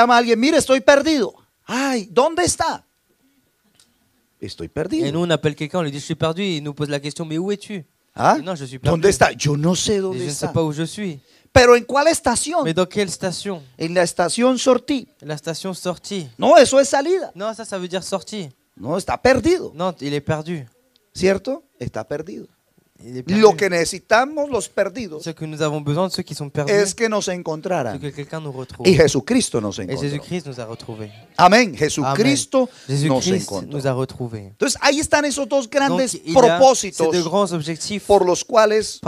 llama a alguien, mire, estoy perdido. Ay, ¿dónde está? Estoy perdido. Y nosotros on a alguien le lui dit je suis perdu, il nous pose la pregunta mais où es Ah, No, je suis ¿Dónde está? Yo no sé dónde je está. pas où Pero ¿en cuál estación? Mais qué quelle En la estación Sortí. La estación sortie. No, eso es salida. No, eso eso veut dire sortie. No, está perdido. No, él est perdu. ¿Cierto? Está perdido. Lo que necesitamos los perdidos es que nos encontraran. Y Jesucristo nos encontró. Amén. Jesucristo, nos encontró. Entonces ahí están esos dos grandes propósitos por los cuales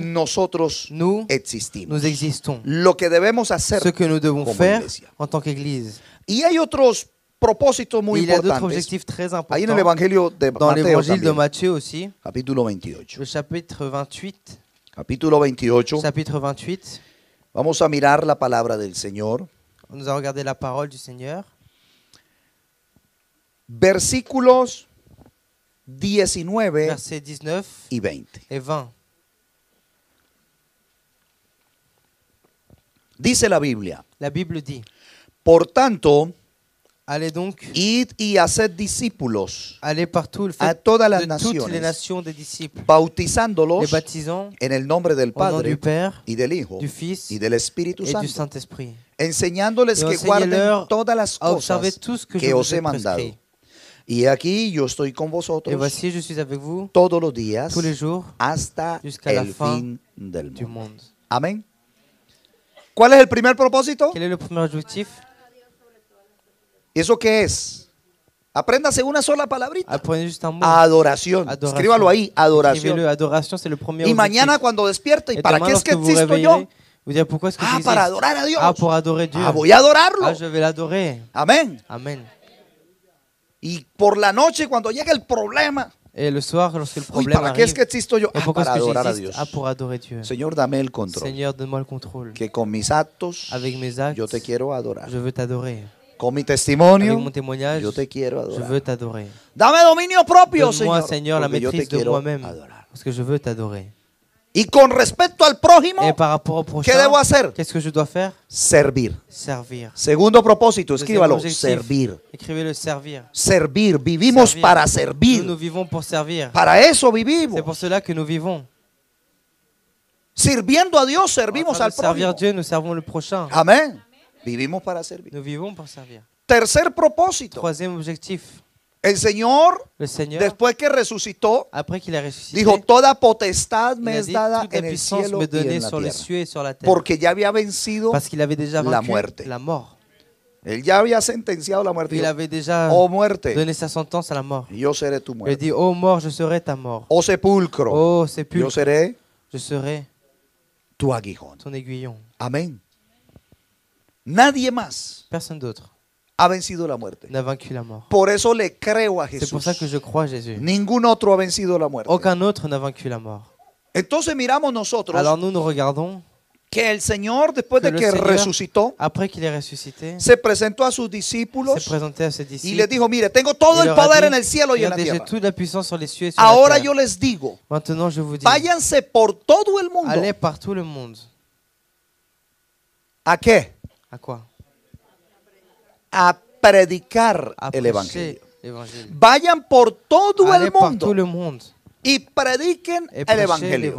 nosotros existimos. existons. Lo que debemos hacer como iglesia. en Y hay otros propósito muy il importante. Ahí en el Evangelio de Dans Mateo también, de Matthieu aussi, capítulo 28. El chapitre 28. Capítulo 28. Chapitre 28. Vamos a mirar la palabra del Señor. Nous allons regarder la parole du Seigneur. Versículos 19, 19 y 20. Et 20. Dice la Biblia. La Biblia dit. Por tanto, Allez donc Id y haced discípulos allez partout, a todas las de naciones, toutes les nations des disciples, bautizándolos les baptisant en el nombre del Padre du Père, y del Hijo du Fils y del Espíritu Santo. et du Saint-Esprit, enseñándoles que guarden todas las cosas tout ce que, que je os he mandado. Y aquí yo estoy con vosotros et voici, je suis avec vous, todos los días, tous les jours, hasta el la fin del mundo. du monde. Amén. ¿Cuál es el primer propósito? Quel est le premier objectif? ¿Eso qué es? Apréndase una sola palabrita. Adoración. adoración. Escríbalo ahí, adoración. adoración y mañana cuando despierta, ¿y eh, para qué es que, existo yo? ah, para adorar a Dios. Ah, pour adorer Dieu. Ah, voy a adorarlo. Ah, je vais Amén. Amén. Y por la noche cuando llega el problema. el eh, le soir, lorsque ¿para qué es que existo yo? Eh, ah, para adorar a Dios. Ah, Señor, dame el control. Que con mis actos, yo te quiero adorar. Je t'adorer. Con mi testimonio, mon yo te quiero je veux adorar. t'adorer. Dame dominio propio, donne Señor. Seigneur, la yo te quiero moi adorar. Parce que je veux t'adorer. Y con respecto al prójimo, Et par rapport au prochain, ¿qué debo hacer? qu'est-ce que je dois faire Servir. Servir. Segundo propósito, escríbalo, servir. Écrivez-le, servir. Servir, vivimos Servir. para Nous, nous vivons pour servir. Para eso vivimos. C'est pour cela que nous vivons. Sirviendo a Dios, servimos train al prójimo. Dieu, nous servons le prochain. Amén. Vivimos para servir. Nous vivons pour servir. Tercer propósito. Troisième objectif. El Señor, le Seigneur, después que resucitó, après qu'il a ressuscité, dijo, toda potestad me es dada en el cielo y en la sur les cieux et sur la terre, porque ya había vencido parce qu'il avait déjà la vaincu muerte. La mort. Él ya había sentenciado la muerte. Il avait déjà oh muerte, donné sa sentence à la mort. Yo seré tu muerte. Il dit, oh mort, je serai ta mort. Oh sepulcro, oh, sepulcro yo seré, je serai tu aguijón. Ton aiguillon. Amén. Nadie más Personne d'autre ha vencido la muerte. n'a vaincu la mort. Por eso le creo a C'est pour Jesús. ça que je crois Jésus. Ningún otro ha vencido la muerte. Aucun autre n'a vaincu la mort. Entonces miramos nosotros Alors nous, nous regardons, que el Señor, después Que de que Señor- resucitó, après qu'il est ressuscité, se presentó a sus discípulos s'est présenté à ses disciples. y les dijo, mire, tengo todo el poder dit, en el cielo y en la tierra. J'ai toute la puissance sur les cieux et sur Ahora la yo les digo, Maintenant, je vous dis, váyanse por todo el mundo. allez par tout le monde. ¿A qué? a A predicar el Evangelio. Vayan por todo el mundo y prediquen el Evangelio.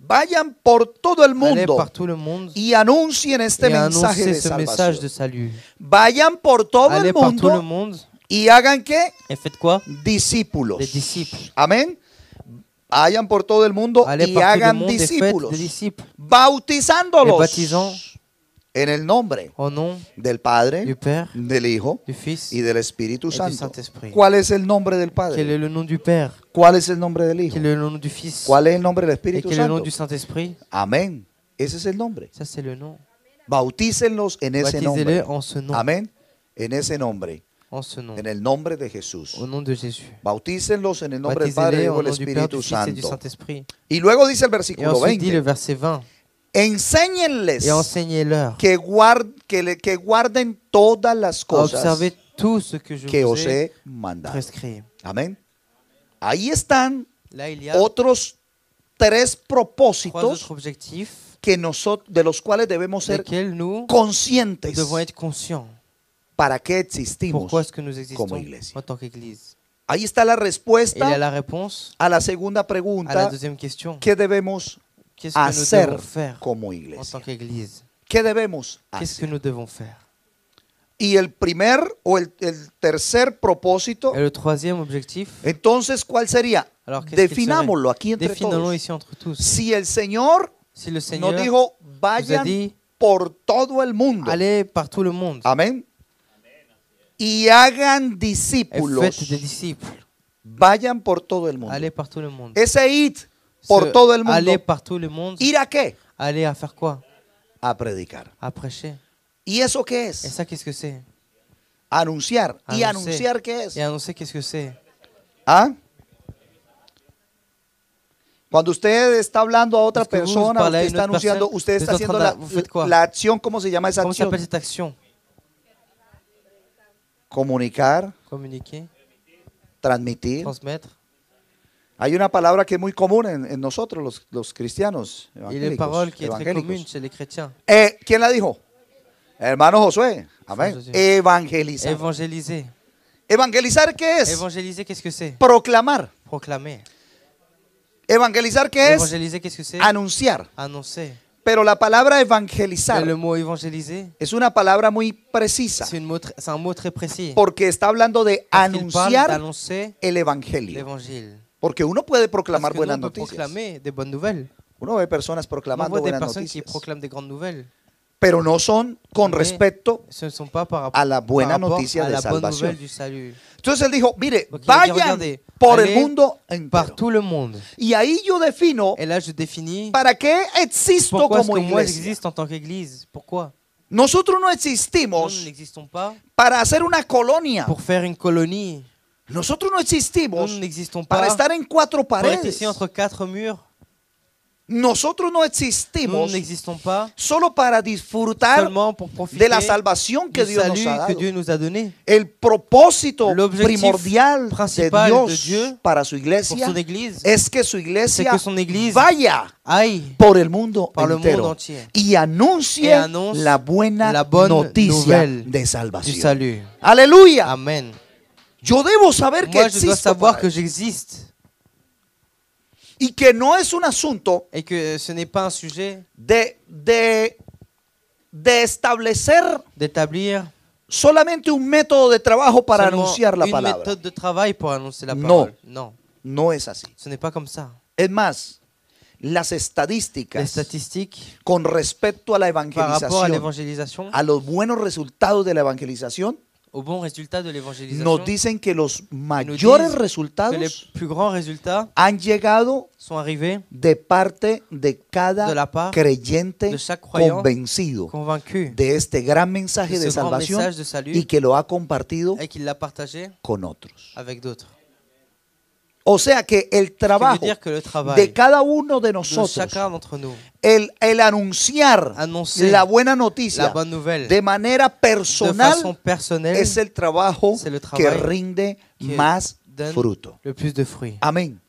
Vayan por todo el mundo y anuncien este, este mensaje de, salvación Vayan por todo el mundo y hagan qué? Discípulos. Amén. Vayan por todo el mundo y hagan discípulos, bautizándolos en el nombre del Padre, del Hijo y del Espíritu Santo. ¿Cuál es el nombre del Padre? Quel est le nom du Père? ¿Cuál es el nombre del Hijo? Quel est le nom du Fils? ¿Cuál es el nombre del Espíritu Et quel Santo? Nom du Saint -Esprit? Amén. Ese es el nombre. Ça, le nom. Bautícenlos en ese nombre. En ce nom. Amén. En ese nombre. En, en el nombre de Jesús. Au nom de Jésus. Bautícenlos en el nombre del Padre, y del Espíritu Santo. Y luego dice el versículo 20. Dit le 20 Enséñenles que, guarden todas las cosas que, os he mandado. Amén. Ahí están otros tres propósitos que de los cuales debemos ser conscientes. ¿Para qué existimos como iglesia? Ahí está la respuesta a la segunda pregunta. ¿Qué que debemos Qu'est-ce que nous hacer devons faire como en iglesia. tant ¿Qué debemos Qu'est-ce que hacer? nous devons faire Y el primer o el, el tercer propósito, Et le troisième objectif, entonces, ¿cuál sería? alors Definámoslo aquí entre Définons-le todos. ici entre tous. Si el Señor Si le Seigneur nos dijo, vayan dit, por todo el mundo, allez par tout le monde amén, y hagan discípulos, faites des disciples, vayan por todo el mundo. allez par tout le monde. Ese it por todo el mundo. ¿Ir a qué? a hacer quoi? A predicar. A prêcher. ¿Y eso qué es? es que Anunciar. ¿Y anunciar qué es? que ¿Ah? Cuando usted está hablando a otra persona, usted está anunciando, usted está haciendo la, acción, ¿cómo se llama esa acción? Comunicar. Transmitir. Hay una palabra que es muy común en, nosotros, los, los cristianos. Evangélicos, y muy Común, eh, ¿Quién la dijo? Hermano Josué. Amén. Evangelizar. Evangelizar. ¿Evangelizar qué es? que Proclamar. Proclamar. ¿Evangelizar qué es? Evangelizar, ¿qué es Anunciar. Anunciar. Pero la palabra evangelizar es una palabra muy precisa. Porque está hablando de anunciar el evangelio. Porque uno puede proclamar buenas noticias. uno ve personas proclamando buenas noticias. Pero no son con respecto a la buena noticia de salvación. Entonces él dijo, mire, vayan por el mundo entero. Y ahí yo defino para qué existo como iglesia. Nosotros no existimos para hacer una colonia. Nosotros no existimos para estar en cuatro paredes. Nosotros no existimos solo para disfrutar de la salvación que Dios nos ha que dado. El propósito primordial de Dios para su iglesia es que su iglesia vaya por el mundo entero y anuncie la buena noticia de salvación. Aleluya. ¡Amén! Yo debo saber que existo. Y que no es un asunto et que ce n'est pas un sujet de, de establecer solamente un método de trabajo para anunciar la palabra. No, de pour la No es así. ce pas comme ça. Es más, las estadísticas con respecto a la evangelización, a los buenos resultados de la evangelización, nos dicen que los mayores resultados han llegado de parte de cada creyente convencido de este gran mensaje de, salvación y que lo ha compartido con otros. O sea que el trabajo de cada uno de nosotros, el, anunciar la buena noticia de manera personal, es el trabajo que rinde más fruto. Amén.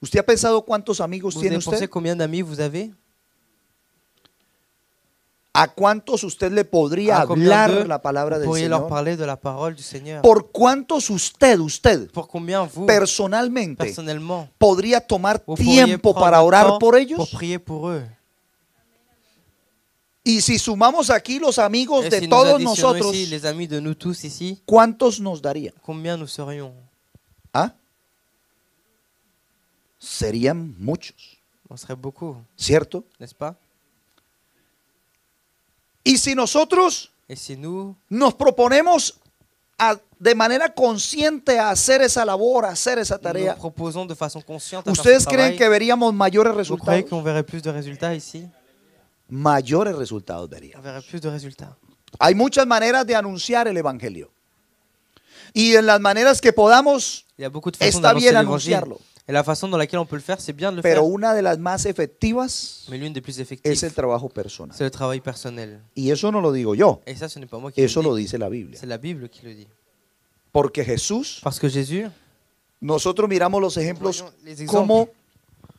¿Usted ha pensado cuántos amigos tiene usted? ¿A cuántos usted le podría ah, hablar la palabra del Señor? De la ¿Por cuántos usted, usted, personalmente, podría tomar tiempo para orar por ellos? y si sumamos aquí los amigos de todos nosotros, ¿cuántos nos darían? ¿Ah? Serían muchos. cierto ¿Cierto? Y si nosotros nos proponemos de manera consciente a hacer esa labor, a hacer esa tarea, ¿ustedes creen que veríamos mayores resultados? verrait plus de resultados, ici Mayores resultados veríamos. de Hay muchas maneras de anunciar el Evangelio. Y en las maneras que podamos, está bien anunciarlo. Et la façon dont laquelle on peut le faire, c'est bien de le Pero faire. una de las más efectivas Mais l'une des plus es effectives, el trabajo personal. c'est le travail personnel. Y eso no lo digo yo, Et ça, ce n'est pas moi qui eso lo le dis, dice la Biblia. c'est la Bible qui le dit. Porque Jesús, Parce que Jésus, nosotros miramos los ejemplos Voyons les como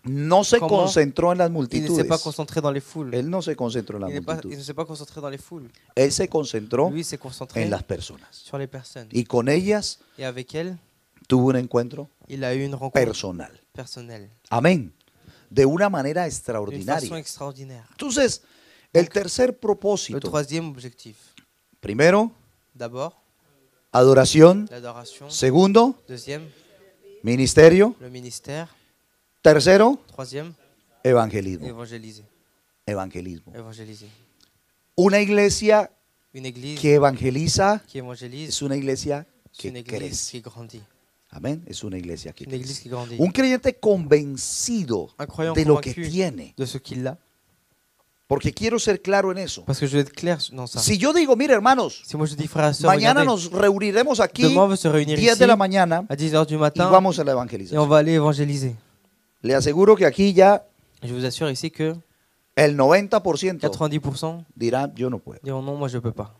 no se Como concentró en las multitudes. il ne s'est multitudes. pas concentré dans les foules. Él no se concentró en las Il, ne multitudes. s'est pas dans les foules. Él se concentró Lui, il s'est concentré en las personas. sur les personnes. Y con ellas, Et avec elles, tuvo un encuentro personal. Amén. De una manera extraordinaria. Entonces, el tercer propósito, primero, adoración, segundo, ministerio, tercero, evangelismo. Evangelismo. Una iglesia que evangeliza es una iglesia que crece. Amén. Es una iglesia aquí. qui grandit. Un creyente convencido de lo que tiene. De ce qu'il a. Porque quiero ser claro en eso. Parce que je veux être clair dans ça. Si yo digo, mire hermanos, si moi je dis, frères, sœurs, mañana regardez, nos reuniremos aquí a on va 10 ici, de la mañana à 10h du matin y vamos a la evangelización. Et on va aller évangéliser. Le aseguro que aquí ya Je vous assure ici que el 90%, 90% dirán, yo no puedo. Diront non, moi je peux pas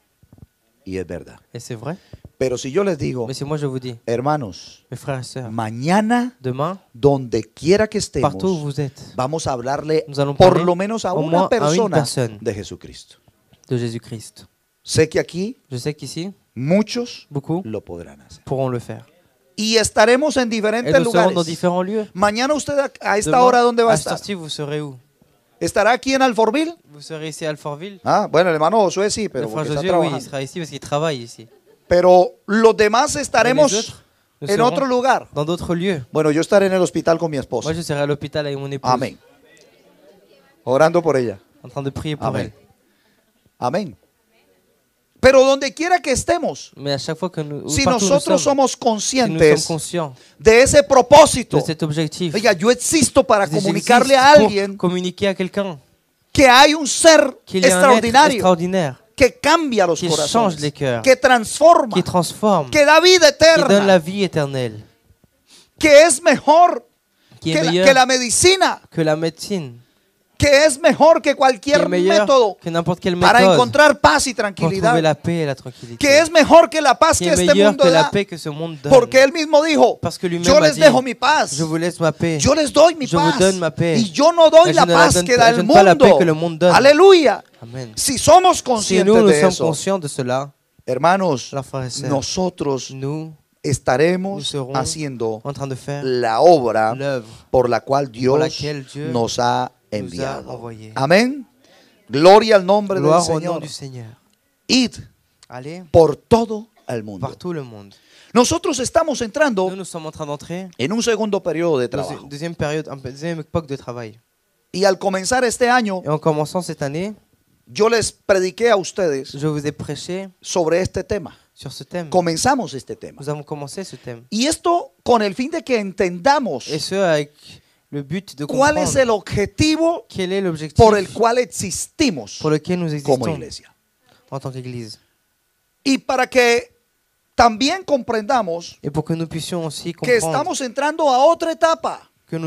y es verdad. Et c'est vrai. Pero si yo les digo, Mais si moi je vous dis, hermanos, mes frères et mañana, demain, donde quiera que estemos, partout où vous êtes, vamos a hablarle Nous allons por lo menos a au moins una une persona de Jesucristo. de Jesucristo. Sé que aquí Je sais qu'ici, muchos beaucoup lo podrán hacer. pourront le faire. Y estaremos en Et diferentes nous serons dans différents lieux. Mañana usted a, a esta Demain, hora, ¿dónde va a à cette estar? heure vous serez où ¿Estará aquí en Alfortville? Vous serez ici à Alfortville. Ah, bueno, el hermano Josué sí, pero porque está Josué, oui, il sera ici parce travaille ici. Pero los demás estaremos autres, en otro lugar. Dans lieux. Bueno, yo estaré en el hospital con mi esposa. Moi, je serai à l'hôpital avec mon épouse. Amén. Orando por ella. En train de prier pour Amén. Amén. Pero donde quiera que estemos, si nosotros somos conscientes de ese propósito, oiga, yo existo para comunicarle a alguien que hay un ser extraordinario que cambia los corazones, que transforma, que da vida eterna, que es mejor que, la, medicina que es mejor que cualquier método pues, para encontrar paz y tranquilidad. que es mejor que la paz que, este, este mundo da Porque él mismo dijo, pues, yo les dejo mi paz. Yo les doy mi paz. Y yo no doy la paz que da el mundo. Aleluya. Si somos conscientes de eso, este hermanos, nosotros estaremos haciendo la obra por la cual Dios, nos ha enviado. Amén. Gloria al nombre del Señor. Id por todo el mundo. Nosotros estamos entrando en un segundo periodo de trabajo. Y al comenzar este año, yo les prediqué a ustedes sobre este tema. Comenzamos este tema. Y esto con el fin de que entendamos. ¿Cuál es el objetivo por el cual existimos por como iglesia? En Y para que también comprendamos que, estamos entrando a otra etapa. Que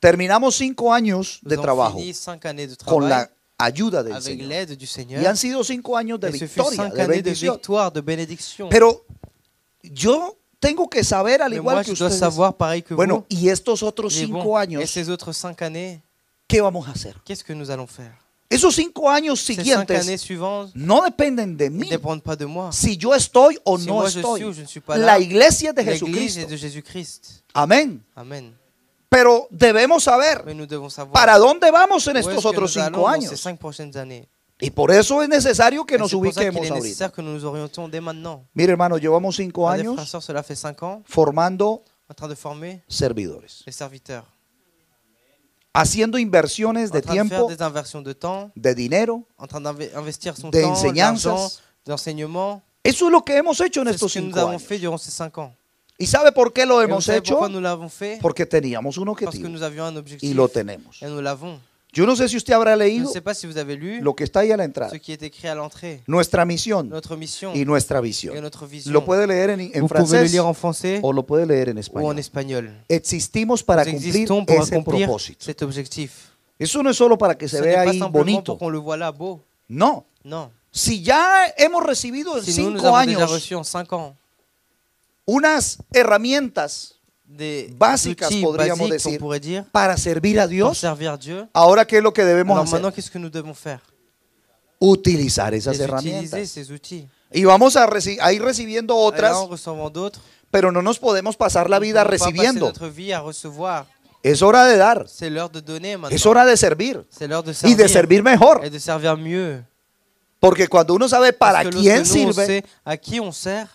Terminamos cinco años de trabajo, con la ayuda del Señor. Y han sido cinco años de, victoria, de, bendición. Pero yo tengo que saber al igual que ustedes. bueno, y estos otros cinco años, ¿qué vamos a hacer? que Esos cinco años siguientes no dependen de mí. Si yo estoy o no estoy. la iglesia de Jesucristo. Amén. Amén. Pero debemos saber para dónde vamos en estos otros cinco años. Y por eso es necesario que nos ubiquemos ahorita. Mire, hermano, llevamos cinco años formando servidores. Haciendo inversiones de tiempo, de, dinero, de enseñanzas. Eso es lo que hemos hecho en estos cinco años. ¿Y sabe por qué lo hemos hecho? Porque teníamos un objetivo. y lo tenemos. Yo no sé si usted habrá leído lo que está ahí a la entrada. Nuestra misión y nuestra visión. Lo puede leer en, francés o lo puede leer en español. Existimos para cumplir ese propósito. Eso no es solo para que se vea ahí bonito. No. Si ya hemos recibido en cinco años unas herramientas básicas, podríamos decir, para servir a Dios. Ahora, ¿qué es lo que debemos hacer? Utilizar esas herramientas. Y vamos a, ir recibiendo otras, pero no nos podemos pasar la vida recibiendo. Es hora de dar. es hora de servir. Y de servir mejor. Porque cuando uno sabe para quién sirve, a ser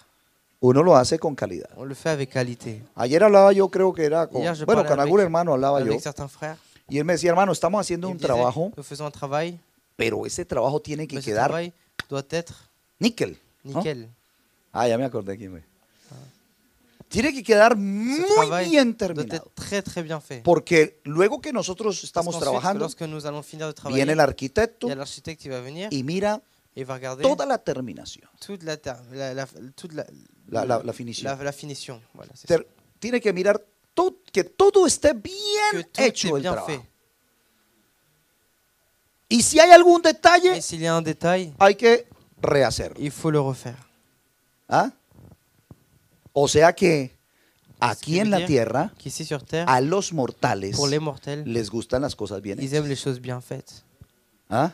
uno lo hace con calidad. On le fait avec qualité. Ayer hablaba yo, creo que era con. bueno, con algún hermano hablaba yo. Y él me decía, hermano, estamos haciendo un trabajo, pero ese trabajo tiene que quedar níquel. nickel. Ah, ya me acordé quién fue. Ah. Tiene que quedar muy bien terminado. très bien fait. Porque luego que nosotros estamos trabajando, viene el arquitecto y va venir mira toda la terminación. toute la, la, la, la finición. La, finición. tiene que mirar que todo esté bien hecho el Y si hay algún detalle, hay, que rehacer y faut le refaire. ¿Ah? O sea que aquí en la tierra, a los mortales, les, gustan las cosas bien hechas. ¿Ah?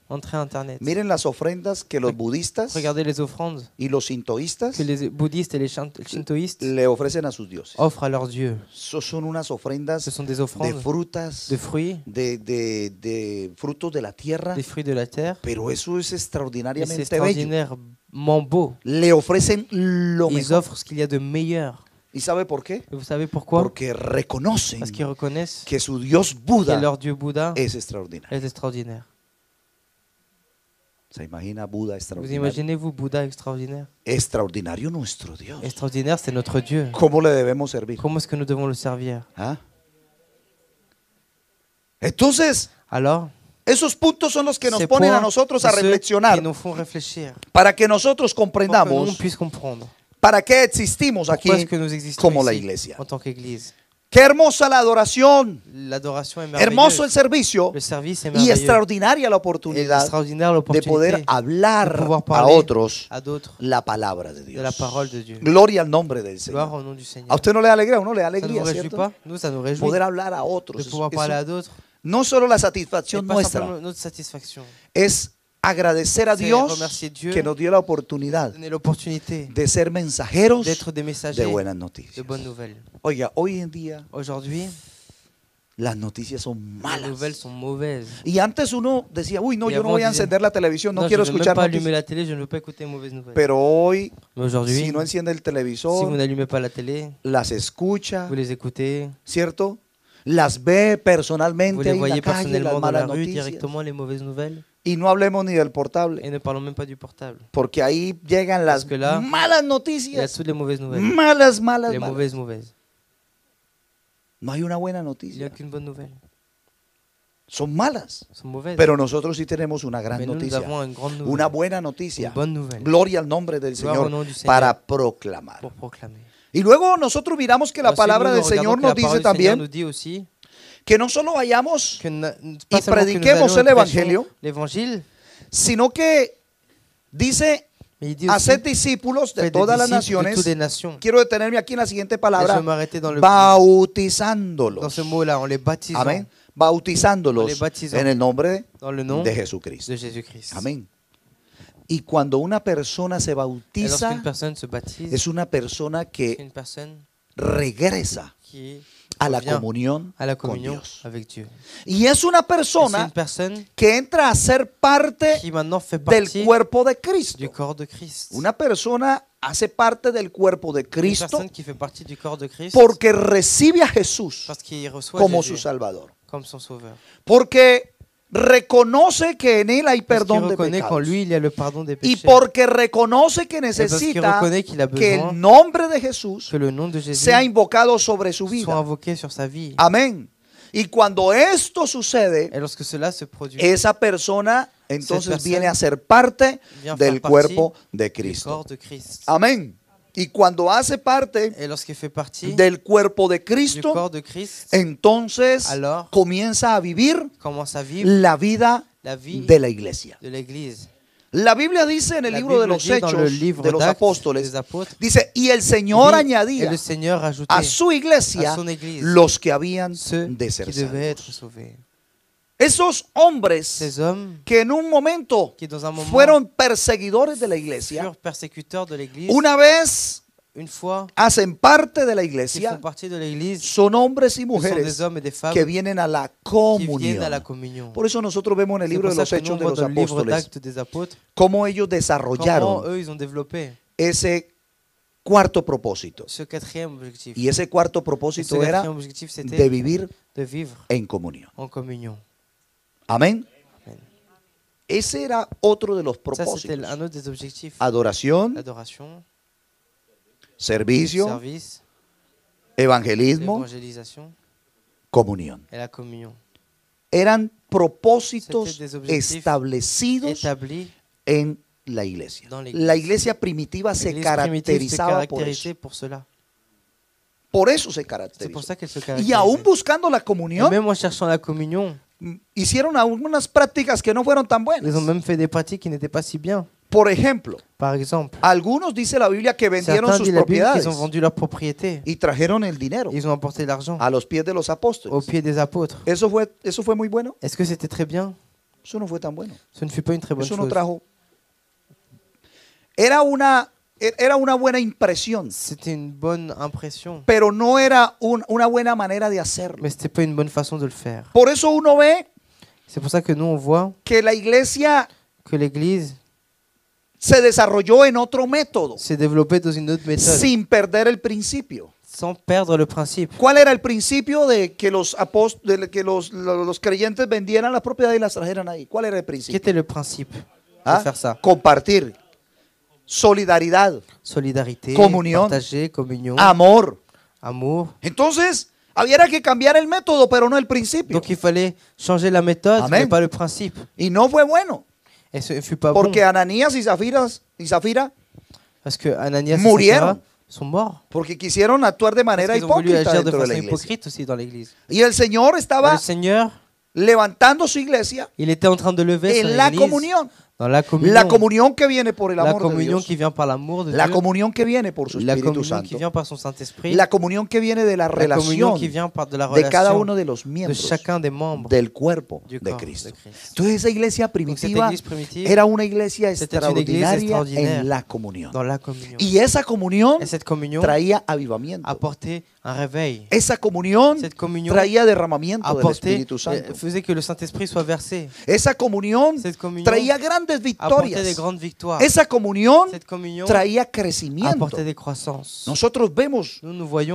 Entrez Internet. Miren las ofrendas que los budistas Regardez les offrandes y los sintoístas que les bouddhistes et les shintoïstes le ofrecen a sus dioses. offrent à leurs dieux. So son unas ofrendas Ce sont des offrandes de frutas, de fruits, de, de, de frutos de la tierra. Des fruits de la terre. Pero eso es extraordinariamente extraordinairement beau. Le ofrecen lo Ils mejor. offrent ce qu'il y a de meilleur. ¿Y sabe por qué? Vous savez pourquoi? Porque reconocen Parce qu'ils reconnaissent que su Dios Buda que leur Dieu Bouddha es extraordinaire. Est extraordinaire. ¿Se imagina Buda extraordinario? imaginez imaginez-vous Buda extraordinaire? Extraordinario nuestro Dios. Extraordinaire, c'est notre Dieu. ¿Cómo le debemos servir? ¿Cómo es que nous devons le ¿Ah? Entonces, Alors, esos puntos son los que nos ponen a nosotros a reflexionar nous font réfléchir. para que nosotros Pour que nous comprendamos para qué existimos aquí Pourquoi est-ce que nous existons como la iglesia. en tant qu'Église Qué hermosa la adoración. Hermoso el servicio. y extraordinaria la oportunidad de poder hablar a otros la palabra de Dios. Gloria al nombre del Señor. A usted no le da alegría, uno le da alegría. Poder hablar a otros. no solo la satisfacción nuestra. Es agradecer a Dios, que nos dio la oportunidad de ser mensajeros de buenas noticias. Oiga, hoy en día las noticias son malas. y antes uno decía, uy, no, yo no voy a encender la televisión, no, quiero escuchar noticias. Pero hoy, si no enciende el televisor, las escucha, ¿cierto? Las ve personalmente, en la calle, las malas noticias. Y no hablemos ni del portable. Pues portable. Porque ahí llegan las malas noticias. Malas, malas, malas. No hay una buena noticia. Son malas. Pero nosotros sí tenemos una gran noticia. Una buena noticia. Gloria al nombre del Señor para proclamar. Y luego nosotros miramos que la palabra del Señor nos dice también que no solo vayamos y prediquemos el Evangelio, sino que dice Hacer discípulos de todas las naciones. Quiero detenerme aquí en la siguiente palabra. bautizándolos. Amén. Bautizándolos en el nombre de Jesucristo. Amén. Y cuando una persona se bautiza, es una persona que regresa a la comunión, a la con Dios. Y es una persona que entra a ser parte del cuerpo de Cristo. Una persona hace parte del cuerpo de Cristo porque recibe a Jesús como su Salvador. Porque reconoce que en él hay perdón de pecados. y porque reconoce que necesita que el nombre de Jesús, sea invocado sobre su vida. Amén. Y cuando esto sucede, esa persona entonces viene a ser parte del cuerpo De Cristo. Amén. Y cuando hace parte del cuerpo de Cristo, entonces comienza a vivir la vida de la iglesia. la Biblia dice en el libro de los Hechos de los Apóstoles, dice, y el Señor añadía a su iglesia, los que habían de ser salvos. Esos hombres que en un momento fueron perseguidores de la iglesia, una vez hacen parte de la iglesia, son hombres y mujeres que vienen a la comunión. Por eso nosotros vemos en el libro de los Hechos de los Apóstoles cómo ellos desarrollaron ese cuarto propósito. Y ese cuarto propósito era de vivir en comunión. Amén. Ese era otro de los este, propósitos. Ah, este Adoración, servicio, service, evangelismo, comunión. la Eran propósitos este establecidos en la iglesia. La iglesia primitiva se caracterizaba por eso. Por, eso se caracterizaba Y aún buscando la comunión, la comunión hicieron algunas prácticas que no fueron tan buenas. Ils ont même fait des pratiques qui n'étaient pas si bien. Por ejemplo, Par exemple, algunos dice la Biblia que vendieron sus propiedades qu'ils ont vendu leurs propriétés. y trajeron el dinero Ils ont apporté l'argent a los pies de los apóstoles. aux pieds des apôtres. ¿Eso fue, ¿Eso fue muy bueno? Est-ce que c'était très bien Eso no fue tan bueno. Ce ne fut pas une très bonne Eso no chose. trajo. Era una e-, era una buena impresión. Pero no era una buena manera de hacerlo. Por eso uno ve que que la iglesia que se desarrolló en otro método, sin perder el principio. ¿Cuál era el principio de que los que los, creyentes vendieran las propiedades y las trajeran ahí? ¿Cuál era el principio? de ah, Compartir. Solidaridad. Solidarité. Comunión. Partager, comunión, Amor. Amour. Entonces, había que cambiar el método, pero no el principio. Donc il fallait changer la méthode, mais pas le principe. Y no fue bueno. Et ce fut pas porque bon. Ananías y Zafiras y Zafira Parce que Ananias murieron. Zafira sont morts. Porque quisieron actuar de manera hipócrita dentro de, de la iglesia. Aussi dans l'église. Y el Señor estaba le Señor, levantando su iglesia. Il était en train de lever en la comunión la, comunión que viene por el amor de Dios. la comunión que viene por su Espíritu Santo. que la comunión que viene de la, relación de, cada uno de los miembros del cuerpo de Cristo. Entonces esa iglesia primitiva, era una iglesia extraordinaria, en la comunión. Y esa comunión traía avivamiento. Un réveil. Esa comunión traía derramamiento del Espíritu eh, Santo. que le Saint -Esprit soit versé. Esa comunión, traía grandes grandes victorias. Esa comunión, traía crecimiento. Nosotros vemos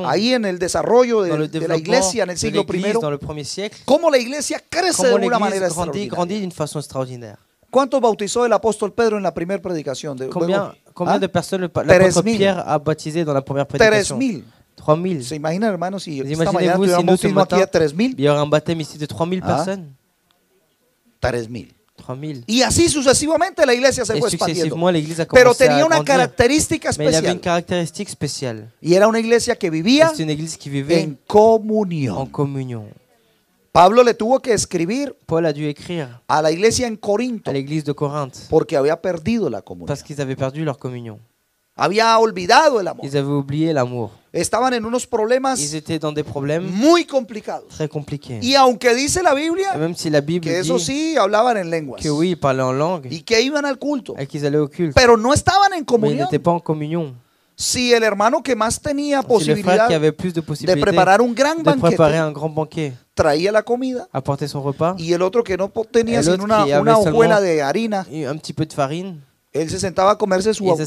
ahí en el desarrollo de, la iglesia en el siglo I, cómo la iglesia crece de una manera extraordinaria. cuánto bautizó el apóstol Pedro en la primera predicación? De, ¿Combien, combien ¿Ah? de personas el apóstol Pierre a bautizado en la primera predicación? 3.000. 3000. ¿Se imaginan, hermanos, si esta mañana si un bautismo aquí a 3000? Il y un bautismo ici de 3000 ¿Ah? 3000. Y así sucesivamente la iglesia se fue expandiendo. Pero tenía una característica especial. Y era una iglesia que vivía en comunión. En Pablo le tuvo que escribir a, a la iglesia en Corinto, de porque había perdido la comunión. Había olvidado el amor. Ils avaient oublié l'amour. Estaban en unos problemas Ils étaient dans des problèmes muy complicados. très compliqués. Y aunque dice la Biblia même si la Bible que eso sí hablaban en lenguas que oui, parlaient en langue y que iban al culto, et qu'ils allaient au culte, pero no estaban en comunión. mais ils n'étaient pas en communion. Si el hermano que más tenía posibilidad qui avait plus de de preparar un gran de préparer banquete un grand banquet, traía la comida apportait son repas, y el otro que no tenía sino una, una hojuela de harina un petit peu de farine, él se sentaba a comerse su, su,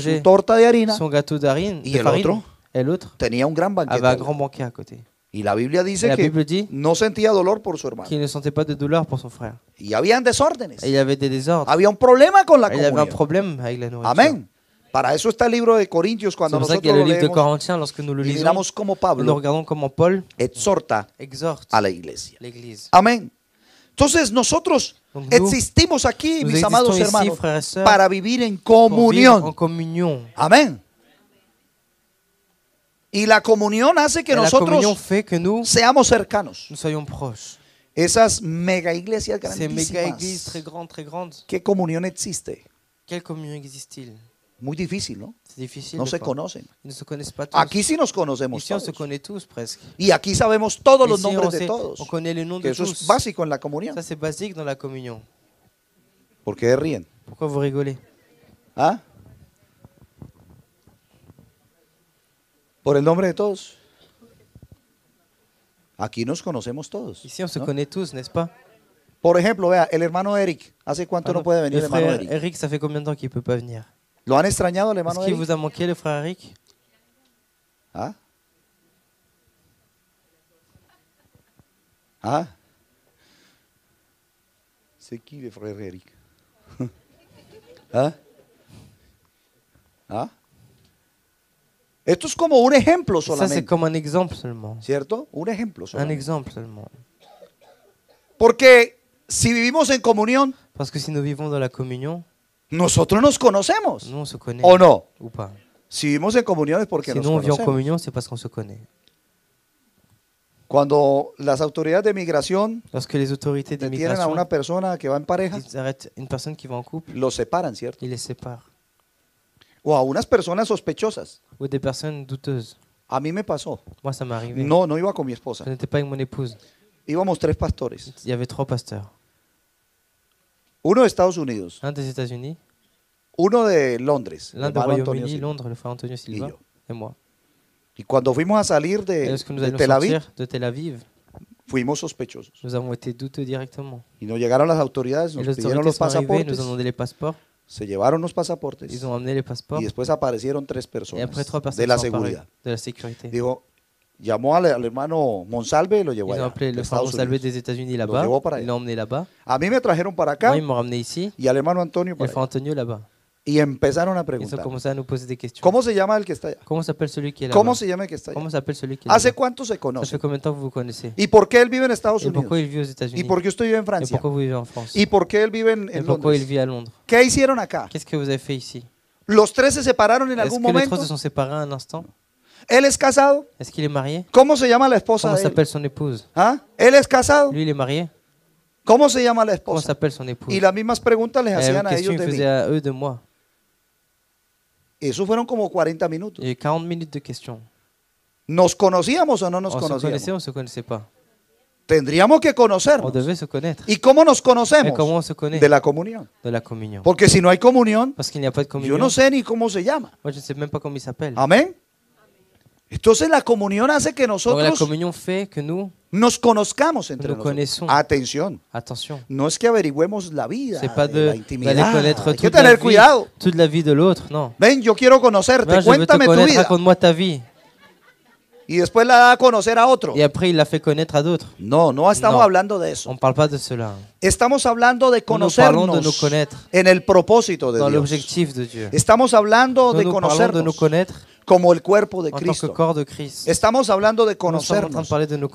su torta de harina. Son gâteau d'harine. Y el otro. El otro. Tenía un gran banquete. Había un banquete a côté. Y la Biblia dice la que Biblia no sentía dolor por su hermano. Qu'il ne sentait pas de douleur pour son frère. Y había desórdenes. Y había, des había un problema con la y comunión. Había un problema avec la nourriture. Amén. Para eso está el libro de Corintios cuando nosotros lo leemos. De nous le lisons, y miramos como Pablo como Paul exhorta exhorte a la iglesia. Amén. Entonces nosotros Existimos aquí, mis amados hermanos, para vivir en comunión. Amén. Y la comunión hace que nosotros seamos cercanos. Esas mega iglesias grandes, ¿Qué comunión existe? Muy difícil, ¿no? No se conocen. Aquí sí nos conocemos todos. Pues. Y aquí sabemos todos los nombres de todos. eso es básico en la comunión. ¿Por qué ríen? ¿Ah? Por el nombre de todos. Aquí nos conocemos todos. Por ejemplo, vea, el hermano Eric, ¿hace cuánto no puede venir el hermano Eric? Eric, ça fait combien de temps qu'il peut pas venir? ¿Lo han extrañado, el hermano a manqué, le frère Eric ¿Ah? ¿Ah? ¿se qui, le frère Eric ¿Ah? ¿Ah? Esto es como un ejemplo solamente. Eso es como un ejemplo, ¿Cierto? Un ejemplo Un solamente. Porque si vivimos en comunión, porque si nos vivimos en la comunión nosotros nos conocemos. se ¿O no? Si vivimos en comunión es porque Si nos nous, no en conocemos. parce Cuando las autoridades de migración detienen a una persona que va en pareja, los separan, ¿cierto? O a unas personas sospechosas. des douteuses. A mí me pasó. No, no iba con mi esposa. Je Íbamos tres pastores. y avait trois pasteurs. Uno de Estados Unidos, un des États-Unis, uno de Londres, l'un de Antonio royaume Silva, Londres, le frère Antonio Silva yo. et moi. Y cuando fuimos a salir de, de Tel Aviv, de Tel Aviv, fuimos sospechosos. nous avons été douteux directement. Y nos llegaron las autoridades, nos pidieron los sont arrivées, pasaportes, nous ont demandé les passeports, se llevaron los pasaportes ils ont amené les passeports, y después aparecieron tres personas après, trois personnes de la seguridad. de la sécurité. Digo, llamó al, al, hermano Monsalve y lo llevó allá, le frère Monsalve des États-Unis là-bas. Lo para allá. Ils l'ont emmené A mí me trajeron para acá Moi, ils m'ont ramené ici. y al hermano Antonio para le allá. Antonio là-bas. Y empezaron a Ils ont preguntar, Comenzaron a nous poser des questions. ¿cómo se llama el que está allá? ¿Cómo se llama celui qui est là ¿Cómo se llama el que está allá? se s'appelle celui qui est là ¿Hace cuánto se conoce? Hace conoce? combien de temps vous connaissez ¿Y por qué él vive en Estados Et pourquoi Unidos? il vit aux ¿Y États-Unis por qué usted vive en Et Francia? pourquoi vous vivez en France ¿Y por qué él vive en, en il Londres? vit à Londres ¿Qué hicieron acá? Qu'est-ce que vous avez fait ici ¿Los tres se separaron en Est-ce algún que les trois se sont séparés un instant él es casado. Est-ce qu'il est marié? ¿Cómo se llama la esposa Comment s'appelle son épouse? ¿Ah? Él es casado. Lui, il est marié. ¿Cómo se llama la Comment esposa? s'appelle son épouse? Y las mismas preguntas les hacían a ellos de mí. faisait à eux de moi. Eso fueron como 40 minutos. y 40 minutes de questions. ¿Nos conocíamos o no nos On se connaissait, on se connaissait pas. Tendríamos que On conocernos. devait se connaître ¿Y cómo nos conocemos? comment conocemos? se connaît De la comunión. De la communion. Porque si no hay comunión, Parce qu'il n'y a pas de communion. yo no sé ni cómo se llama. Moi, je ne sais même pas comment il s'appelle. Amén. Entonces la comunión hace que nosotros nos conozcamos entre nosotros. Atención. Atención. No es que averigüemos la vida, la intimidad. Hay que tener cuidado. la Ven, yo quiero conocerte, cuéntame tu vida. Y después la da a conocer a otro. No, no estamos hablando de eso. Estamos hablando de Nous conocernos en el propósito de Dios. Estamos hablando de nous conocernos como el cuerpo de Cristo. Estamos hablando de conocernos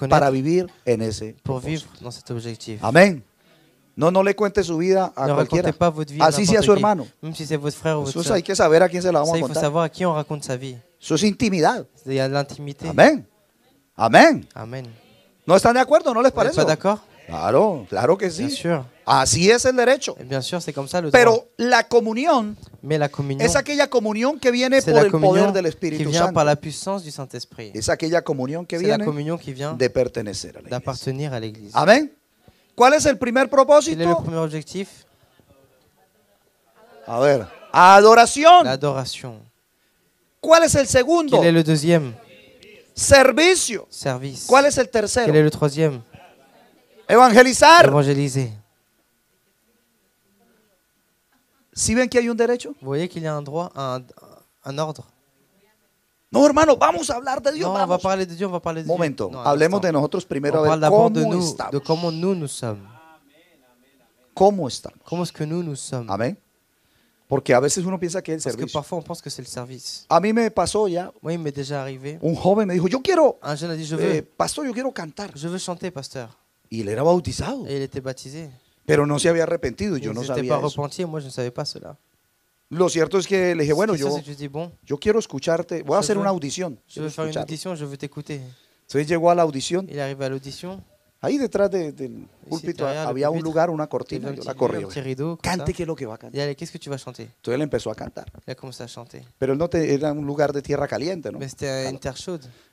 para vivir en ese propósito. Amén. No, no le cuente su vida a cualquiera. Así sea su hermano. Même si c'est votre frère Eso hay que saber a quién se la vamos a contar. faut savoir à Eso es intimidad. Amén. Amén. Amén. ¿No están de acuerdo? ¿No les parece? ¿Están de acuerdo? Claro, claro que sí. Bien Así es el derecho. Pero la comunión, la es aquella comunión que viene por el poder del Espíritu Santo. la Es aquella comunión que viene de pertenecer a la iglesia. Amén. ¿Cuál es el primer propósito? est A ver, adoración. ¿Cuál es el segundo? Servicio. ¿Cuál es el tercero? Evangelizar. ¿Sí ven que hay un derecho? Vous voyez qu'il y a un droit, un, un ordre. No, hermano, vamos a hablar de Dios. No, vamos va a hablar de Dios, vamos a hablar de Momento, hablemos de nosotros primero a on ver parle de cómo nous, estamos. comment nous nous sommes. ¿Cómo estamos? que nous sommes Amén. Porque a veces uno piensa que es el servicio. parfois on pense que c'est le service. A mí me pasó ya, Moi, me m'est déjà arrivé. un joven me dijo, yo quiero, Un jeune a dit Je veux, eh, pastor, yo quiero cantar. je veux chanter, pasteur. Y él era bautizado. Et il était baptisé. Pero no se había arrepentido, yo no sabía eso. Moi, je ne savais pas cela. Lo cierto es que le dije, bueno, yo, quiero escucharte, voy a hacer una audición. Je veux faire une audition, je Entonces llegó a la audición. Ahí detrás del púlpito había un lugar, una cortina, yo la corrí. Cante qué es lo que va a cantar. quest que tu vas Entonces él empezó a cantar. a Pero él no te, era un lugar de tierra caliente, ¿no?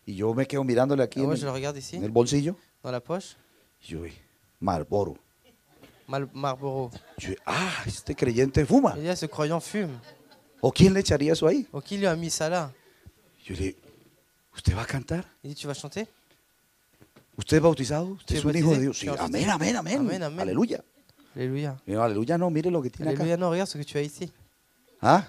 Y yo me quedo mirándole aquí ah, en, el, bolsillo. Dans la poche. Y yo, Marlboro. Mal Marlboro. Tu, ah, este creyente fuma. Il y a ah, ce croyant fume. ¿O quién le echaría eso ahí? ¿O qui lui a mis ça là? Yo le ¿Usted va a cantar? Il dit, tu vas chanter? ¿Usted es bautizado? ¿Usted es un hijo de Dios? Sí, amén, amén, amén. amén, amén. Aleluya. Aleluya. No, aleluya no, mire lo que tiene Aleluya acá. no, regarde ce que tú as ici. Ah,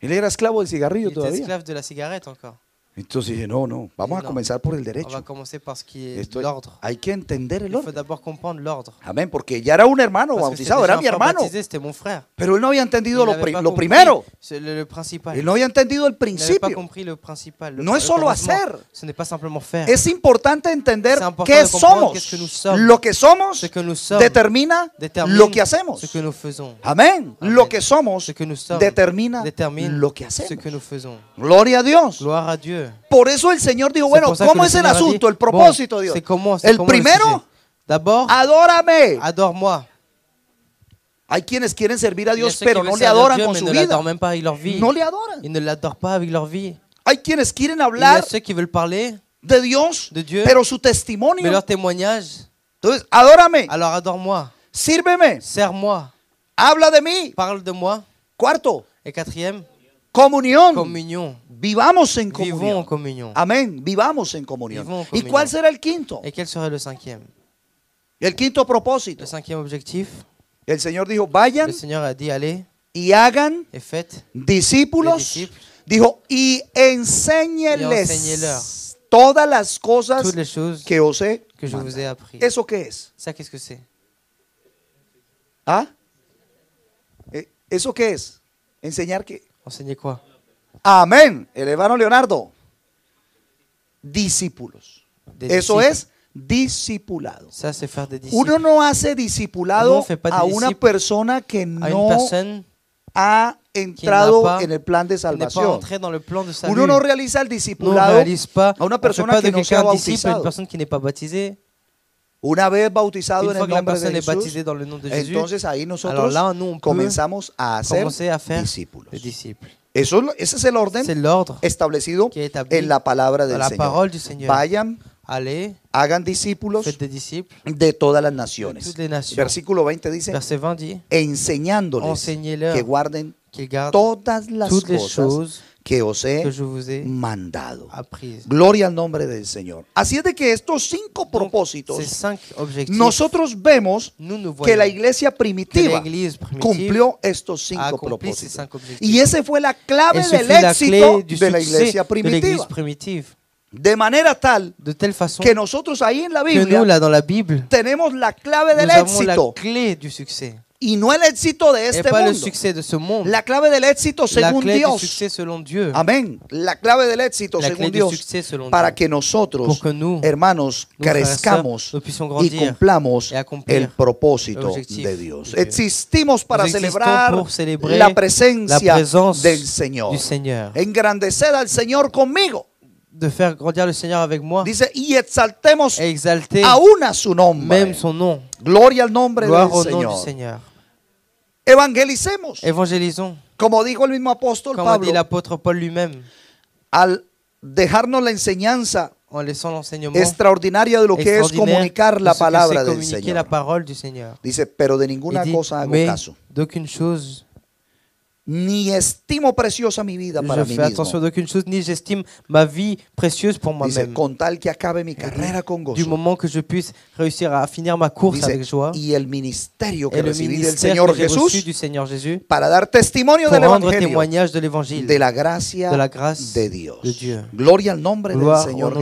Él era esclavo del cigarrillo Il était todavía. esclave de la cigarette encore. Entonces dije, no, no, vamos a comenzar por el derecho. On va commencer par ce qui est Esto es- hay que entender el Il faut orden. d'abord comprendre l'ordre. Amén, porque ya era un hermano Parce bautizado, era mi hermano. baptisé, C'était mon frère. Pero él no había entendido lo, pri- lo primero. ce- le, le principal. Él no había entendido el principio. Il n'avait pas le principal. le- No es solo hacer. Ce n'est pas simplement faire. Es importante entender Es qué somos. qué es que nous somos. Lo que somos que nous sommes determina lo que hacemos. ce que nous faisons. Amén. Amén. Lo que somos que nous determina lo que hacemos. ce que nous faisons. Gloria a Dios. Gloire à Dieu. Por eso el Señor dijo, bueno, ¿cómo es el asunto, el propósito, de Dios? El primero, adórame. Hay quienes quieren servir a Dios, pero no le adoran con su vida. No le adoran. Hay quienes quieren hablar de Dios, de dios pero su testimonio. Entonces, adórame. Alors Sírveme. Habla de mí. Parle de Cuarto. quatrième. Comunión. Vivamos en comunión. Amén. Vivamos en comunión. ¿Y cuál será el quinto? El quinto propósito. El cinquième objetivo. El Señor dijo, vayan. Y hagan. Discípulos. Dijo, y enséñeles. todas las cosas que os he que ¿Eso qué es? ¿Ah? Eh, ¿Eso qué es? ¿Enseñar que Enseñé qué. Amén. El hermano Leonardo. Discípulos. Eso es discipulado. Uno no hace discipulado a una persona que no ha entrado en el plan de salvación. Uno no realiza el discipulado a una persona que no se ha una vez bautizado en el nombre de Jesús, entonces ahí nosotros comenzamos a hacer discípulos. Eso, ese es el orden establecido en la palabra del Señor. Vayan, hagan discípulos de todas las naciones. Versículo 20 dice, 20 enseñándoles que guarden todas las cosas que os he, mandado. Gloria al nombre del Señor. Así es de que estos cinco propósitos, nosotros vemos que la iglesia primitiva, cumplió estos cinco propósitos. y esa fue la clave del éxito de la iglesia primitiva. De manera tal que nosotros ahí en la Biblia, tenemos la clave del éxito y no el éxito de este mundo. La clave del éxito según Dios. Amén. La clave del éxito según Dios. para que nosotros, hermanos, crezcamos y cumplamos el propósito de Dios. Existimos para celebrar la presencia del Señor. engrandecer al Señor conmigo de faire grandir le Seigneur avec moi. Dice, y exaltemos a exalter aún a su nombre. Même son nom. Gloria al nombre Gloire del au Señor. Nom du Seigneur. Evangelicemos. évangélisons, Como dijo el mismo apóstol Como Pablo. Dit l'apôtre Paul lui-même. Al dejarnos la enseñanza extraordinaria de lo que es comunicar la palabra del Señor. La parole du Seigneur, Dice, pero de ninguna dit, cosa hago caso. Chose ni ni j'estime ma vie précieuse pour moi-même. Du moment que je puisse réussir à finir ma course avec joie et le ministère du Seigneur Jésus pour rendre témoignage de l'Évangile, de la grâce de Dieu. Gloria au nom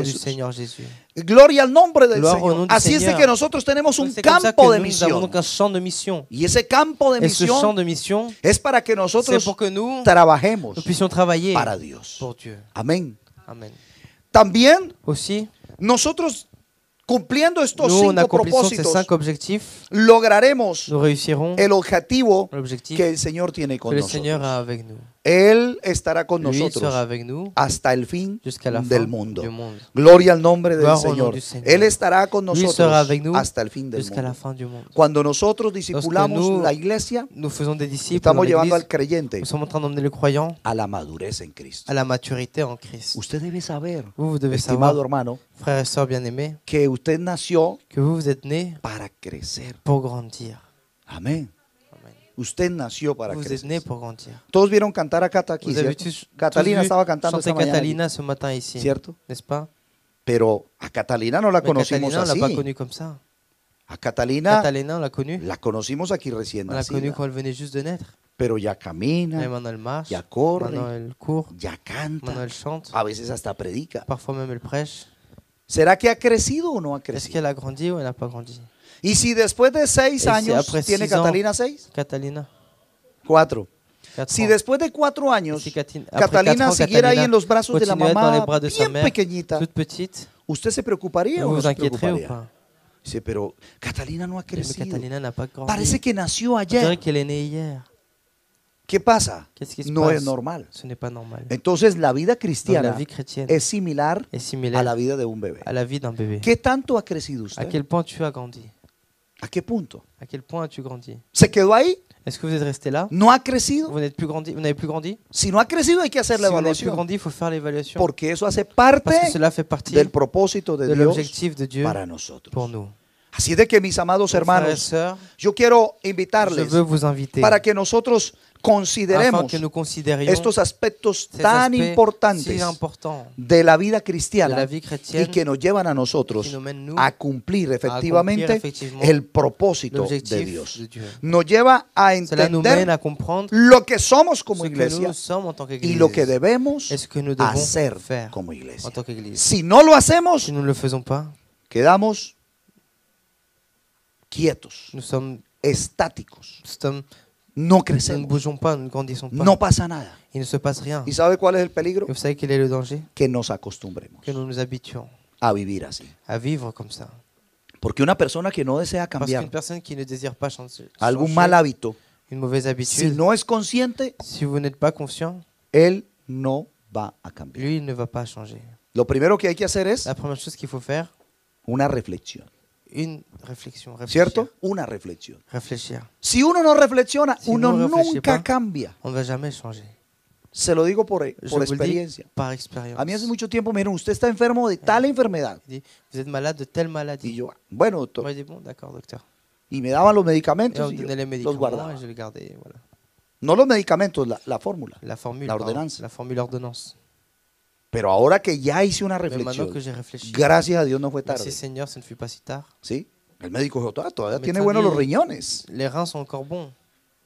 du Seigneur Jésus. Gloria al nombre del Señor. Así es que nosotros tenemos un este campo de misión. Y ese campo de misión, es para que nosotros trabajemos para Dios. Amén. Amén. También pues nosotros cumpliendo estos cinco propósitos lograremos el objetivo que el Señor tiene con nosotros. Él estará con nosotros hasta el fin del mundo. Gloria al nombre del Señor. Él estará con nosotros hasta el fin del mundo. Cuando nosotros discipulamos la iglesia, estamos llevando al creyente a la madurez en Cristo. Usted debe saber, estimado hermano, que usted nació para crecer. Amén. Usted nació para Vous êtes pour grandir. Todos vieron cantar a Cata aquí, Vous Catalina estaba cantando esta Santa mañana Catalina matin ici, cierto pas pero a Catalina no la Mais conocimos Catalina, l'a pas así. connue comme ça. A Catalina Catalina, l'a connue. la conocimos aquí recién On l'a nacida, cuando venía justo venait juste de naître. pero ya camina, marche. ya corre, court. ya canta, chante. a veces hasta predica. Parfois même, ¿Será que ha crecido o no ha crecido? ¿Es que qu'elle a grandi ou elle n'a pas grandi y si después de seis años, ¿tiene Catalina seis? Catalina. Cuatro. Si después de cuatro años ah, Catalina, siguiera ahí en los brazos de la mamá, de bien pequeñita, ¿usted se preocuparía o no se preocuparía? pero Catalina no ha crecido. Parece que nació ayer. ¿Qué pasa? no es normal. normal. Entonces la vida cristiana es, similar a la vida de un bebé. A la ¿Qué tanto ha crecido usted? ¿A qué punto ha crecido? À quel point? À quel point tu grandi? C'est quedó ahí? Est-ce que vous êtes resté là ¿No ha crecido? Vous n'êtes plus grandi, vous n'avez plus grandi Si no ha crecido hay que hacer Si vous n'avez plus grandi, il faut faire l'évaluation Porque eso hace parte Parce que cela fait partie del proposito de, de l'objectif de Dieu para nosotros. pour nous. Así de que mis amados hermanos, yo quiero invitarles para que nosotros consideremos estos aspectos tan importantes de la vida cristiana y que nos llevan a nosotros a cumplir efectivamente el propósito de Dios. Nos lleva a entender lo que somos como iglesia y lo que debemos hacer como iglesia. Si no lo hacemos, quedamos quietos, nous sommes estáticos. Estamos, no crecemos. Ne pas, pas. No pasa nada. Il ne se passe rien. ¿Y sabe cuál es el peligro? Et vous quel est le danger? Que nos acostumbremos. Que nous nous habituons. A vivir así. A vivre comme ça. Porque una persona que no desea cambiar. Parce qu'une personne qui ne désire pas changer. Algún mal hábito. Une mauvaise habitude. Si no es consciente. Si vous n'êtes pas conscient. Él no va a cambiar. Lui, ne va pas changer. Lo primero que hay que hacer es. La première chose qu'il faut faire. Una reflexión. Una reflexión. ¿Cierto? Una reflexión. Si uno no reflexiona, uno nunca cambia. On va jamais changer. Se lo digo por, por experiencia. A mí hace mucho tiempo me usted está enfermo de tal eh, enfermedad. de tal Y yo, bueno, doctor. Y me daban los medicamentos los guardaba. voilà. No los medicamentos, la, fórmula. La, la ordenanza. la fórmula ordenanza. Pero ahora que ya hice una reflexión, gracias a Dios no fue tarde. señor, ça ne fut pas si tard. Sí, el médico dijo, ah, todavía tiene buenos los riñones. Les reins sont encore bons.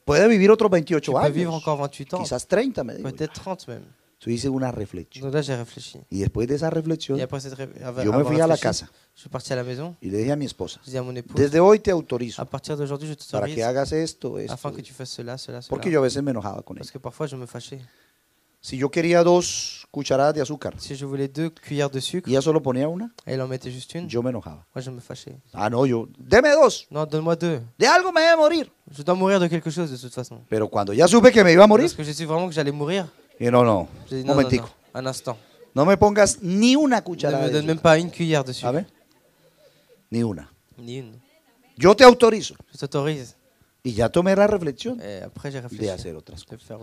Puede vivir otros 28 tu años. Vivre encore 28 ans. Quizás 30, me dijo. Peut-être 30 même. Yo hice una reflexión. Donc là, réfléchi. Y después de esa reflexión, après cette ré... yo me fui a la casa. Je suis parti à la maison. Y le dije a mi esposa, je dis à mon épouse, desde hoy te autorizo. À partir d'aujourd'hui, je t'autorise. Para que hagas esto, esto. Afin que tu fasses cela, cela, cela. Porque yo a veces me enojaba con ella. Parce que parfois je me fâchais. Si yo quería dos cucharadas de azúcar Si je voulais deux cuillères de sucre, y ella solo ponía una, elle en mettait juste une. yo me enojaba. Moi, je me fâchais. Ah, no, yo, deme dos, Non, donne-moi deux. de algo me voy a morir. Je dois mourir de quelque chose de toute façon. Pero cuando ya supe que me iba a morir, Parce que je suis vraiment que j'allais mourir. y no, no, un non, non, momentico, un instant. no me pongas ni una Ne cucharada me donne même pas une cuillère de A ver, ni una. Ni une. Yo te autorizo Je t'autorise. Y ya tomé la reflexión eh, de hacer otras cosas.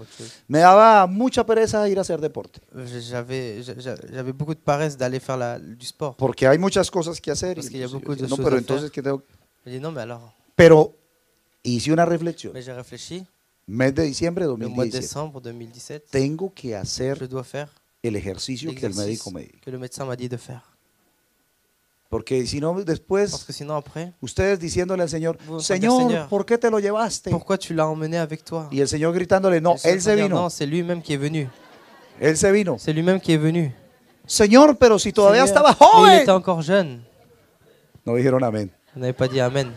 Me daba mucha pereza ir a hacer deporte. J'avais beaucoup de paresse d'aller faire la, du sport. Porque hay muchas cosas que hacer. Parce y, y, y, no, pero entonces que tengo. no, alors. Pero hice una reflexión. Mais réfléchi. Mes de diciembre de 2017. Tengo que hacer. el ejercicio que el médico me dijo. Que le médecin m'a dit de faire. Porque si no, después, Porque sinon, après, ustedes diciéndole al Señor, Señor, ¿por qué te lo llevaste? Pourquoi tu l'as emmené avec toi? Y el Señor gritándole, no, Él se vino. No, c'est lui-même qui est venu. Él se vino. C'est lui-même qui est venu. Señor, pero si todavía Señor, estaba joven. il était encore jeune. No dijeron amén. On n'avait pas dit amén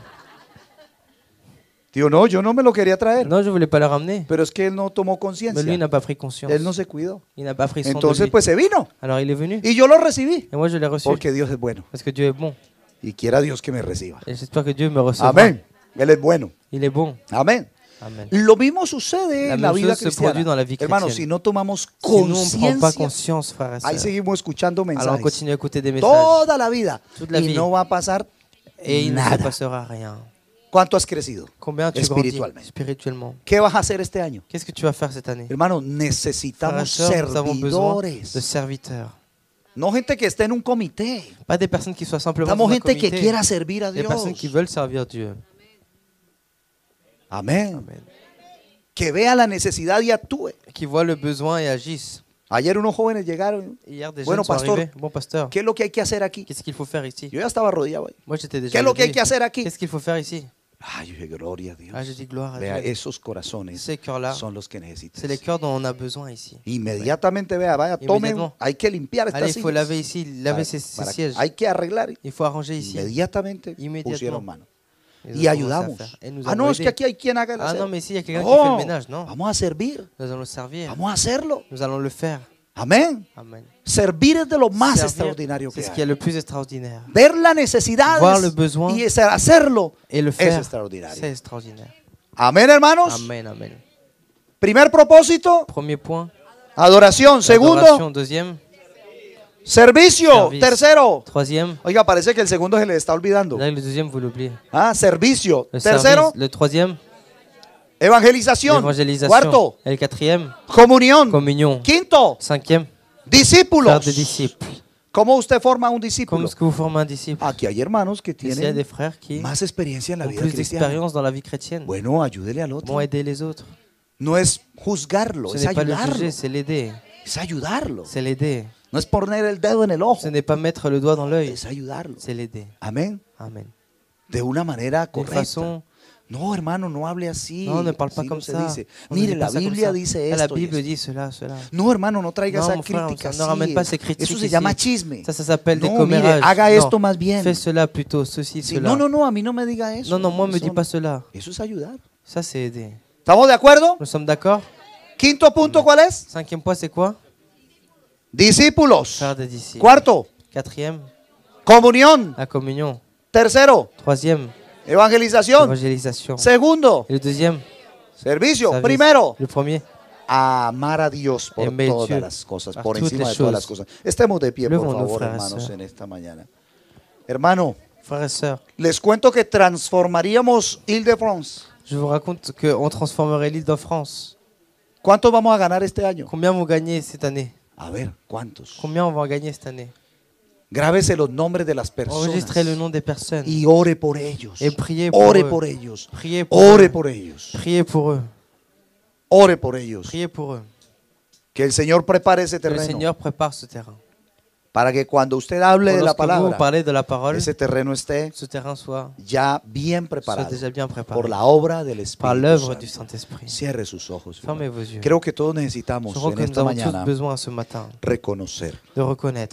dijo no, yo no me lo quería traer. Non, je voulais pas le ramener. Pero es que él no tomó Mais lui, il n'a pas pris conscience. Él no se cuidó. Il n'a pas pris soin de Entonces, lui. pues se vino. Alors il est venu. Y yo lo recibí. Et moi, je l'ai reçu. Porque Dios es bueno. Parce que Dieu est bon. Y quiera Dios que me reciba. Et j'espère que Dieu me recevra. Amén. Él es bueno. Il est bon. Amén. Amen. Lo mismo sucede La en la vida se cristiana. la Hermanos, si no tomamos Si nous, on pas conciencia, conscience, frères ahí seguimos escuchando mensajes on mensajes continue à écouter des messages. toda la vida Toute la y vie. no va a pasar Et nada. ¿Cuánto has crecido espiritualmente? Spirituellement. ¿Qué vas a hacer este año? Qu'est-ce que tu vas faire cette année? Hermano, necesitamos Frères, servidores. de serviteurs. No gente que esté en un comité. Pas des personnes qui soient simplement Estamos dans un gente que quiera servir a Des Dios. personnes qui veulent servir Dieu. Amén. Amen. Que vea la necesidad y actúe. Qui voit le besoin et agisse. Ayer unos jóvenes llegaron. Hier, des Bueno, jeunes sont pastor, Bon pasteur, ¿qué es lo que hay que hacer aquí? qu'est-ce qu'il faut faire ici Yo ya estaba rodeado ahí. Moi, déjà. ¿Qué es lo que hay que hacer aquí? Qu'est-ce qu'il faut faire ici Ay, gloria a Dios. Ah, vea, esos corazones son los que necesitan Inmediatamente, vea, vaya, tomen, hay que limpiar hay que arreglar. Inmediatamente pusieron Y ayudamos. Ah, no, es que aquí hay quien haga Vamos a servir. Vamos a hacerlo. Amén. Amen. Servir es de lo más extraordinario que hay. Le plus extraordinaire. Ver la necesidad y hacerlo le faire, es extraordinario. extraordinaire. Amén, hermanos. Amén, amén. Primer propósito. Premier point. Adoración. Segundo. Deuxième. Servicio. Service. Tercero. Troisième. Oiga, parece que el segundo se le está olvidando. Là, le deuxième, vous Ah, servicio. Tercero. El Le troisième. Evangelización. Cuarto. El quatrième. Comunión. Communion. Quinto. Quinto. Cinquième. Discípulos. Faire des disciples. ¿Cómo usted forma un discípulo? ¿Cómo es que vous formez un discípulo? Aquí hay hermanos que Ici, il des tienen qui más experiencia en la vida plus cristiana. d'expérience dans la vie chrétienne. Bueno, ayúdele al otro. vont aider les autres. No es juzgarlo, Ce es n'est pas le ayudarlo. juger, c'est Es ayudarlo. No es poner el dedo en el Ce ojo, n'est pas mettre le doigt dans l'œil, es ayudarlo. c'est l'aider. Amén. Amen. De una manera D'une correcta. façon no, hermano, no hable así. No, no así no se dice. Mire, la Biblia dice esto. No, hermano, no traiga esa crítica Eso se llama chisme. no, mire, haga esto más bien. cela plutôt, ceci, No, no, no, a mí no me diga eso. No, no, me no. cela. Eso es ayudar. ¿Estamos de acuerdo? Nous sommes d'accord. Quinto punto, ¿cuál es? quoi? Discípulos. Cuarto. Comunión. Tercero. Evangelización. Évangélisation. Segundo. Le deuxième. Servicio. Service. Primero. El premier. Amar a Dios por Aimer todas Dieu las cosas, por encima de choses. todas las cosas. Estemos de pie, Levons por favor, hermanos, ¿eh? en esta mañana. Hermano, les cuento que transformaríamos Île-de-France. Je vous raconte que on transformerait l'île de France. ¿Cuánto vamos a ganar este año? Combien a gagner cette année? A ver, ¿cuántos? Combien on va gagner cette année? Grábese los nombres de las personas. Y ore por ellos. ore por ellos. ore por ellos. Ore por ellos. Que el Señor prepare ese terreno para que cuando usted hable de la palabra, ese terreno esté ya bien preparado por la obra del Espíritu. Cierre sus ojos. Creo que todos necesitamos en esta mañana reconocer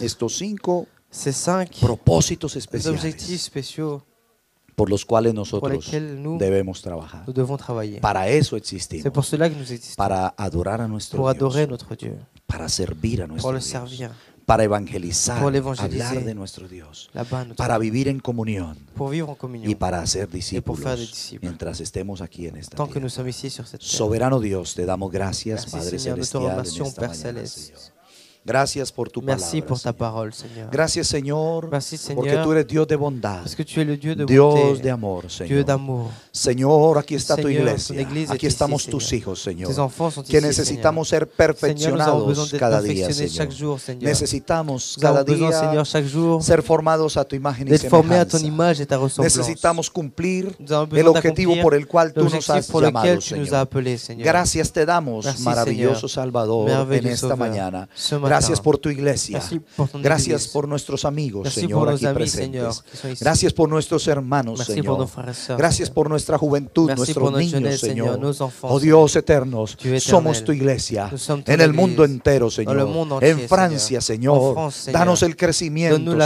estos cinco ces cinq propósitos especiales objetivos spéciaux por los cuales nosotros nous debemos trabajar. nous devons travailler. Para eso existimos. C'est pour cela que nous existons, Para adorar a nuestro pour Dios. adorer notre Dieu, Para servir a nuestro pour le servir, Para evangelizar. Pour hablar de nuestro Dios. là-bas, à notre Para vivir en comunión. pour vivre en communion, Y para hacer discípulos. faire des disciples. Mientras estemos aquí en esta tant que nous sommes ici sur cette terre. Soberano Dios, te damos gracias, Merci Padre Seigneur, Celestial. en Gracias por tu palabra. Gracias, Señor, porque tú eres Dios de bondad. Dios de amor, Señor. aquí está tu iglesia. aquí estamos tus hijos, Señor. que necesitamos ser perfeccionados cada día, Señor. Necesitamos cada día ser formados a tu imagen y semejanza. necesitamos cumplir el objetivo por el cual tú nos has llamado, Señor. Gracias te damos, maravilloso Salvador, en esta mañana. Gracias por tu iglesia. Gracias por nuestros amigos, Señor, presentes. Gracias por nuestros hermanos, Señor. Gracias por nuestra juventud, nuestros niños, Señor. Oh Dios eternos, somos tu iglesia en el mundo entero, Señor. En Francia, oh, Señor. Danos el crecimiento,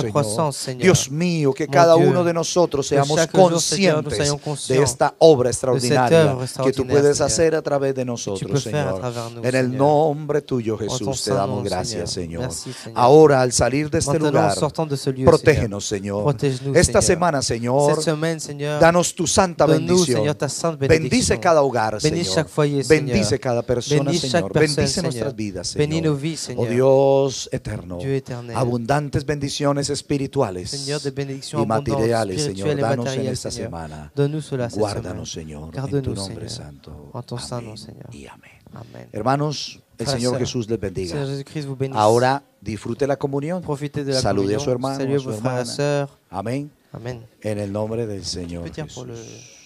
Señor. Dios mío, que oh, cada uno de nosotros seamos conscientes de esta obra extraordinaria que tú puedes hacer a través de nosotros, Señor. En el nombre tuyo, Jesús, te damos gracias. Señor. Ahora, al salir de este lugar, protégenos, Señor. Esta semana, este Señor, danos tu santa bendición. Bendice cada hogar, Señor. Bendice cada persona, Señor. Bendice nuestras vidas, Señor. Oh Dios eterno. Abundantes bendiciones espirituales y materiales, Señor. Danos en esta semana. Guárdanos, Señor. En tu nombre santo. Y amén. Hermanos, el Señor Jesús les bendiga. Ahora disfrute la comunión. Salude a su hermano, su hermana. Amén. En el nombre del Señor Jesús.